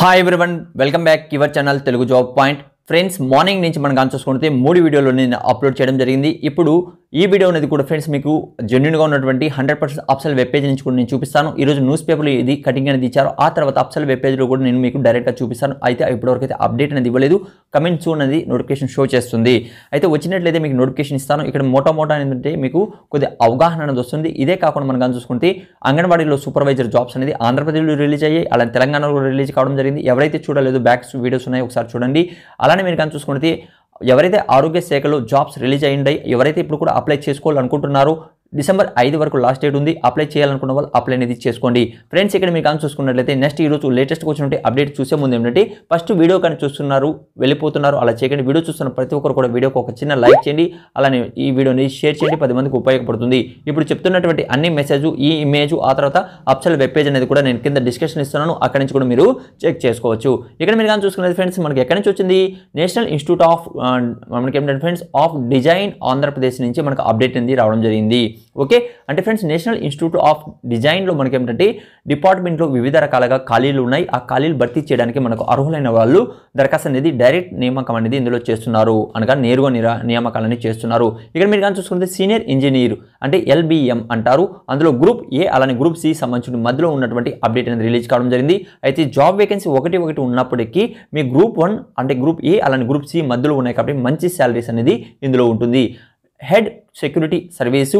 hi everyone welcome back your channel Telugu job point friends morning నుంచి మనం కానీ చూసుకుంటే మూడు వీడియోలు నేను అప్లోడ్ చేయడం జరిగింది ఇప్పుడు ఈ వీడియో అనేది కూడా ఫ్రెండ్స్ మీకు జెన్యున్గా ఉన్నటువంటి hundred percent official web page నుంచి కూడా నేను చూపిస్తాను ఈరోజు న్యూస్ పేపర్లు ఇది కటింగ్ అనేది ఇచ్చారు ఆ తర్వాత అప్సల్ వెబ్ పేజ్లో కూడా నేను మీకు డైరెక్ట్గా చూపిస్తాను అయితే ఇప్పటివరకు అయితే అప్డేట్ అనేది ఇవ్వలేదు కమెంట్ అనేది నోటిఫికేషన్ షో చేస్తుంది అయితే వచ్చినట్లయితే మీకు నోటిఫికేషన్ ఇస్తాను ఇక్కడ మోటామోటా ఏంటంటే మీకు కొద్ది అవగాహన అనేది వస్తుంది ఇదే కాకుండా మనం కానీ చూసుకుంటే అంగన్వాడీలో సూపర్వైజర్ జాబ్స్ అనేది ఆంధ్రప్రదేశ్లో రిలీజ్ అయ్యాయి అలానే తెలంగాణలో రిలీజ్ కావడం జరిగింది ఎవరైతే చూడలేదు బ్యాక్స్ వీడియోస్ ఉన్నాయి ఒకసారి చూడండి అలానే మీరు కానీ చూసుకుంటే ఎవరైతే ఆరోగ్య శాఖలో జాబ్స్ రిలీజ్ అయ్యిండయి ఎవరైతే ఇప్పుడు కూడా అప్లై చేసుకోవాలనుకుంటున్నారో డిసెంబర్ ఐదు వరకు లాస్ట్ డేట్ ఉంది అప్లై చేయాలనుకున్న వాళ్ళు అప్లై అనేది చేసుకోండి ఫ్రెండ్స్ ఇక్కడ మీరు కానీ చూసుకున్నట్లయితే నెక్స్ట్ ఈరోజు లేటెస్ట్గా వచ్చిన అప్డేట్ చూసే ముందు ఏంటంటే ఫస్ట్ వీడియో కానీ చూస్తున్నారు వెళ్ళిపోతున్నారు అలా చేయకండి వీడియో చూస్తున్న ప్రతి ఒక్కరు కూడా వీడియోకి ఒక చిన్న లైక్ చేయండి అలానే ఈ వీడియోని షేర్ చేయండి పది మందికి ఉపయోగపడుతుంది ఇప్పుడు చెప్తున్నటువంటి అన్ని మెసేజ్ ఈ ఇమేజ్ ఆ తర్వాత అప్సల్ వెబ్ పేజ్ అనేది కూడా నేను కింద డిస్కషన్ ఇస్తున్నాను అక్కడి నుంచి కూడా మీరు చెక్ చేసుకోవచ్చు ఇక్కడ మీరు కానీ చూసుకున్నది ఫ్రెండ్స్ మనకి ఎక్కడి నుంచి వచ్చింది నేషనల్ ఇన్స్టిట్యూట్ ఆఫ్ మనకి ఏంటంటే ఫ్రెండ్స్ ఆఫ్ డిజైన్ ఆంధ్రప్రదేశ్ నుంచి మనకు అప్డేట్ అనేది రావడం జరిగింది ఓకే అంటే ఫ్రెండ్స్ నేషనల్ ఇన్స్టిట్యూట్ ఆఫ్ డిజైన్లో మనకి ఏమిటంటే డిపార్ట్మెంట్లో వివిధ రకాలుగా ఖాళీలు ఉన్నాయి ఆ ఖాళీలు భర్తీ చేయడానికి మనకు అర్హులైన వాళ్ళు దరఖాస్తు అనేది డైరెక్ట్ నియామకం అనేది ఇందులో చేస్తున్నారు అనగా నేరుగా నిరా నియామకాలని చేస్తున్నారు ఇక్కడ మీరు కానీ చూసుకుంటే సీనియర్ ఇంజనీర్ అంటే ఎల్బిఎం అంటారు అందులో గ్రూప్ ఏ అలానే గ్రూప్ సి సంబంధించిన మధ్యలో ఉన్నటువంటి అప్డేట్ అనేది రిలీజ్ కావడం జరిగింది అయితే జాబ్ వేకెన్సీ ఒకటి ఒకటి ఉన్నప్పటికీ మీ గ్రూప్ వన్ అంటే గ్రూప్ ఏ అలానే గ్రూప్ సి మధ్యలో ఉన్నాయి కాబట్టి మంచి శాలరీస్ అనేది ఇందులో ఉంటుంది head security service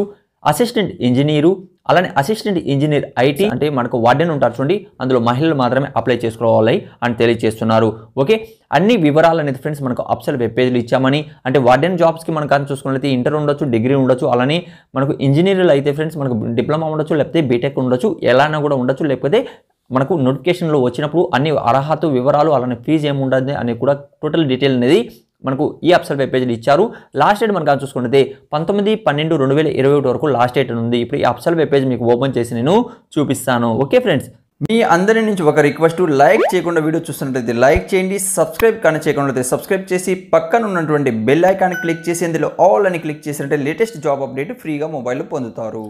assistant engineer అలానే అసిస్టెంట్ ఇంజనీర్ ఐటీ అంటే మనకు వార్డెన్ ఉంటారు చూడండి అందులో మహిళలు మాత్రమే అప్లై చేసుకోవాలి అని తెలియజేస్తున్నారు ఓకే అన్ని వివరాలు అనేది ఫ్రెండ్స్ మనకు అప్సల్ వెబ్ పేజ్లు ఇచ్చామని అంటే వార్డెన్ జాబ్స్కి మనం కానీ చూసుకున్నట్లయితే ఇంటర్ ఉండొచ్చు డిగ్రీ ఉండొచ్చు అలానే మనకు ఇంజనీర్లు అయితే ఫ్రెండ్స్ మనకు డిప్లొమా ఉండొచ్చు లేకపోతే బీటెక్ ఉండొచ్చు ఎలానా కూడా ఉండొచ్చు లేకపోతే మనకు నోటిఫికేషన్లో వచ్చినప్పుడు అన్ని అర్హత వివరాలు అలానే ఫీజు ఏముండదు అని కూడా టోటల్ డీటెయిల్ అనేది మనకు ఈ అప్సర్ వెబ్ పేజ్లు ఇచ్చారు లాస్ట్ డేట్ మనకు చూసుకుంటే పంతొమ్మిది పన్నెండు రెండు వేల ఇరవై ఒకటి వరకు లాస్ట్ డేట్ ఉంది ఇప్పుడు ఈ అప్సర్ వెబ్ పేజ్ మీకు ఓపెన్ చేసి నేను చూపిస్తాను ఓకే ఫ్రెండ్స్ మీ అందరి నుంచి ఒక రిక్వెస్ట్ లైక్ చేయకుండా వీడియో చూస్తున్నట్లయితే లైక్ చేయండి సబ్స్క్రైబ్ కానీ చేయకుండా సబ్స్క్రైబ్ చేసి పక్కన ఉన్నటువంటి బెల్ ఐకాన్ క్లిక్ చేసి అందులో ఆల్ అని క్లిక్ చేసినట్లయితే లేటెస్ట్ జాబ్ అప్డేట్ ఫ్రీగా మొబైల్లో పొందుతారు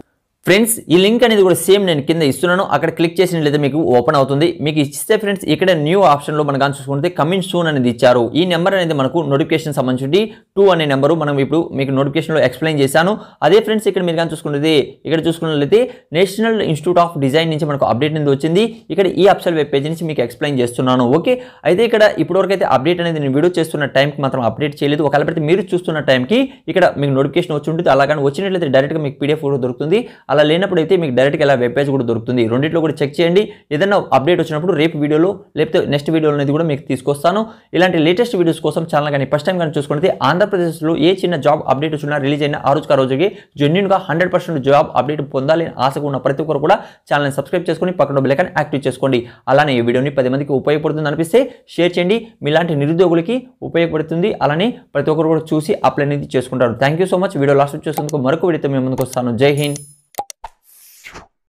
ఫ్రెండ్స్ ఈ లింక్ అనేది కూడా సేమ్ నేను కింద ఇస్తున్నాను అక్కడ క్లిక్ చేసినట్లయితే మీకు ఓపెన్ అవుతుంది మీకు ఇస్తే ఫ్రెండ్స్ ఇక్కడ న్యూ ఆప్షన్లో మనం కానీ చూసుకుంటే కమింగ్ సూన్ అనేది ఇచ్చారు ఈ నెంబర్ అనేది మనకు నోటిఫికేషన్ సంబంధించి టూ అనే నెంబరు మనం ఇప్పుడు మీకు నోటిఫికేషన్లో ఎక్స్ప్లెయిన్ చేశాను అదే ఫ్రెండ్స్ ఇక్కడ మీరు కానీ చూసుకున్నది ఇక్కడ చూసుకున్నట్లయితే నేషనల్ ఇన్స్టిట్యూట్ ఆఫ్ డిజైన్ నుంచి మనకు అప్డేట్ అనేది వచ్చింది ఇక్కడ ఈ అప్షన్ వెబ్ పేజ్ నుంచి మీకు ఎక్స్ప్లెయిన్ చేస్తున్నాను ఓకే అయితే ఇక్కడ ఇప్పటివరకు అయితే అప్డేట్ అనేది నేను వీడియో చేస్తున్న టైంకి మాత్రం అప్డేట్ చేయలేదు ఒకవేళ మీరు చూస్తున్న టైంకి ఇక్కడ మీకు నోటిఫికేషన్ వచ్చి ఉంటుంది అలాగని వచ్చినట్లయితే డైరెక్ట్గా మీకు పీడిఎఫ్ ఫోటో దొరుకుతుంది అలా లేనప్పుడు అయితే మీకు డైరెక్ట్గా ఇలా వెబ్ పేజ్ కూడా దొరుకుతుంది రెండింటిలో కూడా చెక్ చేయండి ఏదైనా అప్డేట్ వచ్చినప్పుడు రేపు వీడియోలో లేకపోతే నెక్స్ట్ వీడియోలో అనేది కూడా మీకు తీసుకొస్తాను ఇలాంటి లేటెస్ట్ వీడియోస్ కోసం ఛానల్ కానీ ఫస్ట్ టైం కానీ చూసుకుంటే ఆంధ్రప్రదేశ్లో ఏ చిన్న జాబ్ అప్డేట్ వచ్చినా రిలీజ్ అయినా ఆ రోజుకి ఆ రోజుకి జెన్యున్గా హండ్రెడ్ పర్సెంట్ జాబ్ అప్డేట్ పొందాలని ఆశగా ఉన్న ప్రతి ఒక్కరు కూడా ఛానల్ని సబ్స్క్రైబ్ చేసుకుని పక్కన బెలకన్ యాక్టివ్ చేసుకోండి అలానే ఈ వీడియోని పది మందికి ఉపయోగపడుతుంది అనిపిస్తే షేర్ చేయండి మీలాంటి నిరుద్యోగులకి ఉపయోగపడుతుంది అలానే ప్రతి ఒక్కరు కూడా చూసి అప్లై అనేది చేసుకుంటారు thank so much video last వచ్చేసేందుకు మరొక వీడియోతో మేము ముందుకు వస్తాను జై హింద్